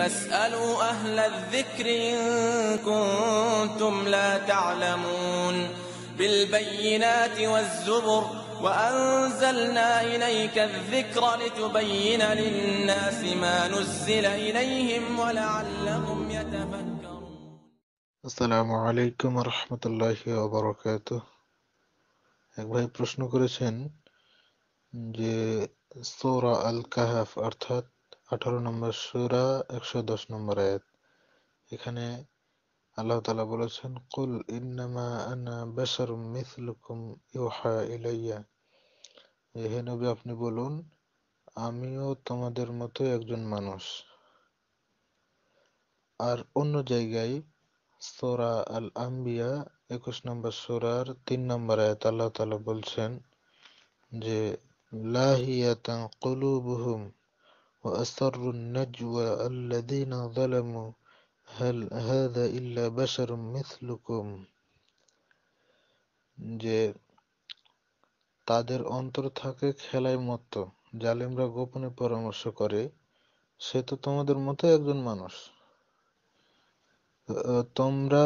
فاسألوا أهل الذكر إن كنتم لا تعلمون بالبينات والزبر وأنزلنا إليك الذكر لتبين للناس ما نزل إليهم ولعلهم يتفكرون السلام عليكم ورحمة الله وبركاته এক ভাই প্রশ্ন করেছেন যে সৌরা আল কাহাফ অর্থাৎ আঠারো নম্বর সুরা একশো দশ নম্বর আয়াত এখানে আল্লাহ তালা বলেছেন কুল ইন্নামা আনা বেসার মিসলুকুম ইউহা ইলাইয়া হে নবী আপনি বলুন আমিও তোমাদের মতো একজন মানুষ আর অন্য জায়গায় সোরা আল আম্বিয়া একুশ নম্বর সোরার তিন নম্বর আয়াত আল্লাহ তালা বলছেন যে লাহিয়াতাং কলুবহুম وأسروا النجوى الذين ظلموا هل هذا إلا بشر مثلكم যে তাদের অন্তর থাকে খেলাই মত জালিমরা গোপনে পরামর্শ করে সে তো তোমাদের মতো একজন মানুষ তোমরা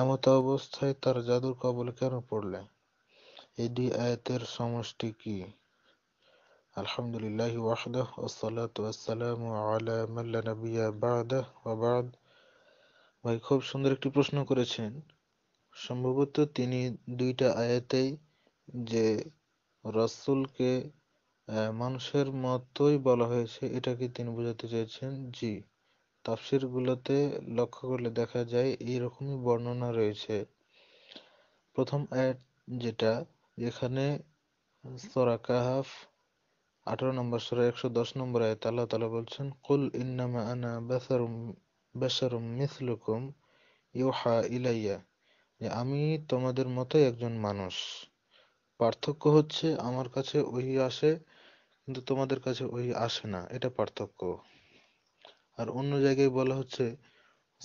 এমত অবস্থায় তার জাদুর কবল কেন পড়লে এডি আয়াতের সমষ্টি কি الحمد لله وحده والصلاة والسلام على من لا نبي بعده وبعد ভাই খুব সুন্দর একটি প্রশ্ন করেছেন সম্ভবত তিনি দুইটা আয়াতেই যে মানুষের মতোই বলা হয়েছে এটাকে তিনি বোঝাতে চেয়েছেন জি তাফসিরগুলোতে লক্ষ্য করলে দেখা যায় এইরকমই বর্ণনা রয়েছে প্রথম আয়াত যেটা যেখানে সরা কাহাফ আঠারো নম্বর সুরে একশো দশ নম্বর আয়ত আল্লাহ তালা বলছেন কুল ইন্নামা আনা বেসারুম বেসারুম মিসলুকুম ইউহা ইলাইয়া যে আমি তোমাদের মতোই একজন মানুষ পার্থক্য হচ্ছে আমার কাছে ওই আসে কিন্তু তোমাদের কাছে ওই আসে না এটা পার্থক্য আর অন্য জায়গায় বলা হচ্ছে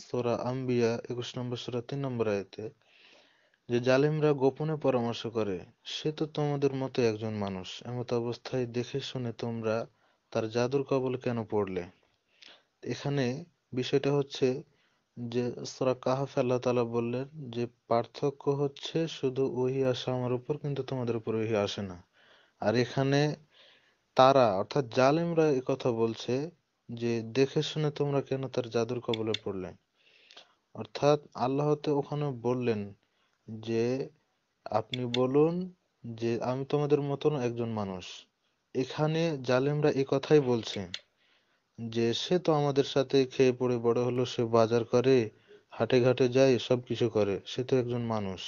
সোরা আম্বিয়া একুশ নম্বর সোরা তিন নম্বর আয়তে যে জালেমরা গোপনে পরামর্শ করে সে তো তোমাদের মতো একজন মানুষ এমত অবস্থায় দেখে শুনে তোমরা তার জাদুর কবল কেন পড়লে এখানে বিষয়টা হচ্ছে যে সরা কাহাফ আল্লাহ তালা বললেন যে পার্থক্য হচ্ছে শুধু ওহি আসা আমার উপর কিন্তু তোমাদের উপর ওহি আসে না আর এখানে তারা অর্থাৎ জালেমরা এ কথা বলছে যে দেখে শুনে তোমরা কেন তার জাদুর কবলে পড়লে অর্থাৎ আল্লাহ তো ওখানে বললেন যে আপনি বলুন যে আমি তোমাদের মতন একজন মানুষ এখানে জালেমরা এ কথাই বলছে যে সে তো আমাদের সাথে খেয়ে পড়ে বড় হলো সে বাজার করে হাটে ঘাটে যায় সব কিছু করে সে তো একজন মানুষ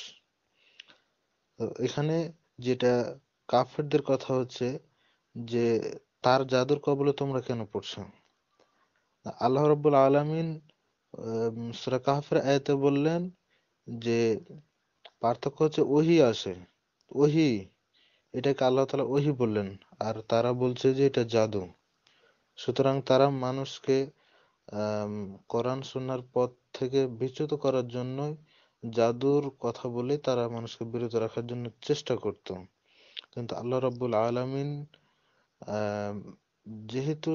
এখানে যেটা কাফেরদের কথা হচ্ছে যে তার জাদুর কবলে তোমরা কেন পড়ছ আল্লাহ রব্বুল আহ সুরা কাফের আয়তে বললেন যে পার্থক্য হচ্ছে ওহি আসে ওহি এটাকে আল্লাহ তালা ওহি বললেন আর তারা বলছে যে এটা জাদু সুতরাং তারা মানুষকে কোরআন সুন্নার পথ থেকে বিচ্যুত করার জন্য জাদুর কথা বলে তারা মানুষকে বিরত রাখার জন্য চেষ্টা করত কিন্তু আল্লাহ রাব্বুল আলামিন যেহেতু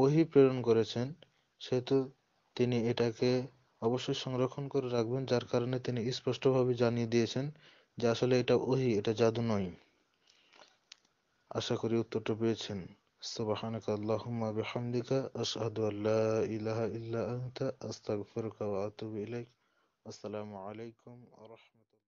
ওহি প্রেরণ করেছেন সেহেতু তিনি এটাকে অবশ্যই সংরক্ষণ করে রাখবেন যার কারণে তিনি স্পষ্টভাবে জানিয়ে দিয়েছেন যে আসলে এটা ওহি এটা জাদু নয় আশা করি উত্তরটা পেয়েছেন سبحانك اللهم بحمدك أشهد أن لا إله إلا أنت أستغفرك وأتوب إليك السلام عليكم ورحمة